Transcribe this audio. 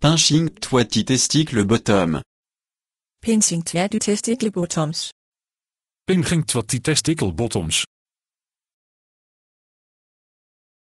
Pinching Twatty Testicle Bottom. Pinching Twatty Testicle Bottoms. Pinching Twatty Testicle Bottoms.